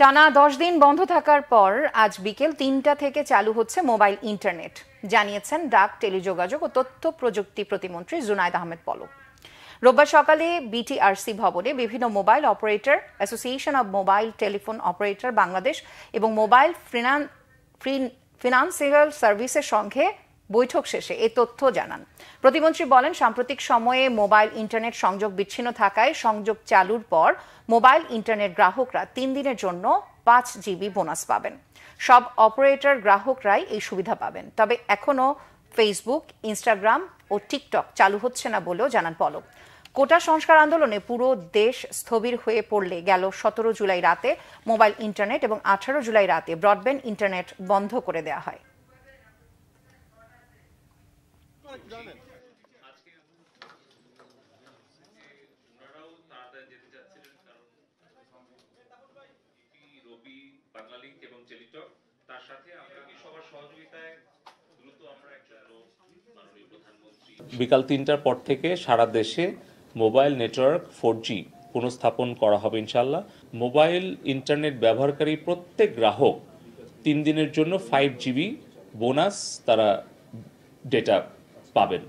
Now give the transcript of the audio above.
টানা দশ দিন বন্ধ থাকার পর আজ বিকেল তিনটা থেকে চালু হচ্ছে মোবাইল ইন্টারনেট জানিয়েছেন ডাক টেলিযোগাযোগ ও তথ্য প্রযুক্তি প্রতিমন্ত্রী জুনায়দ আহমেদ পলক রোববার সকালে বিটিআরসি ভবনে বিভিন্ন mobile operator association of mobile telephone operator Bangladesh এবং মোবাইল ফিনান্সিয়াল সার্ভিসের সঙ্গে বৈঠক শেষে এ তথ্য জানান প্রতিমন্ত্রী বলেন সাম্প্রতিক সময়ে মোবাইল ইন্টারনেট সংযোগ বিচ্ছিন্ন থাকায় সংযোগ চালুর পর মোবাইল ইন্টারনেট গ্রাহকরা তিন দিনের জন্য পাঁচ জিবি বোনাস পাবেন সব অপারেটর গ্রাহকরাই এই সুবিধা পাবেন তবে এখনও ফেসবুক ইনস্টাগ্রাম ও টিকটক চালু হচ্ছে না বলেও জানান পলক কোটা সংস্কার আন্দোলনে পুরো দেশ স্থবির হয়ে পড়লে গেল সতেরো জুলাই রাতে মোবাইল ইন্টারনেট এবং আঠারো জুলাই রাতে ব্রডব্যান্ড ইন্টারনেট বন্ধ করে দেওয়া হয় জানেন বিকাল তিনটার পর থেকে সারা দেশে মোবাইল নেটওয়ার্ক ফোর জি পুনঃস্থাপন করা হবে ইনশাল্লাহ মোবাইল ইন্টারনেট ব্যবহারকারী প্রত্যেক গ্রাহক তিন দিনের জন্য ফাইভ জিবি বোনাস তারা ডেটা পাবেন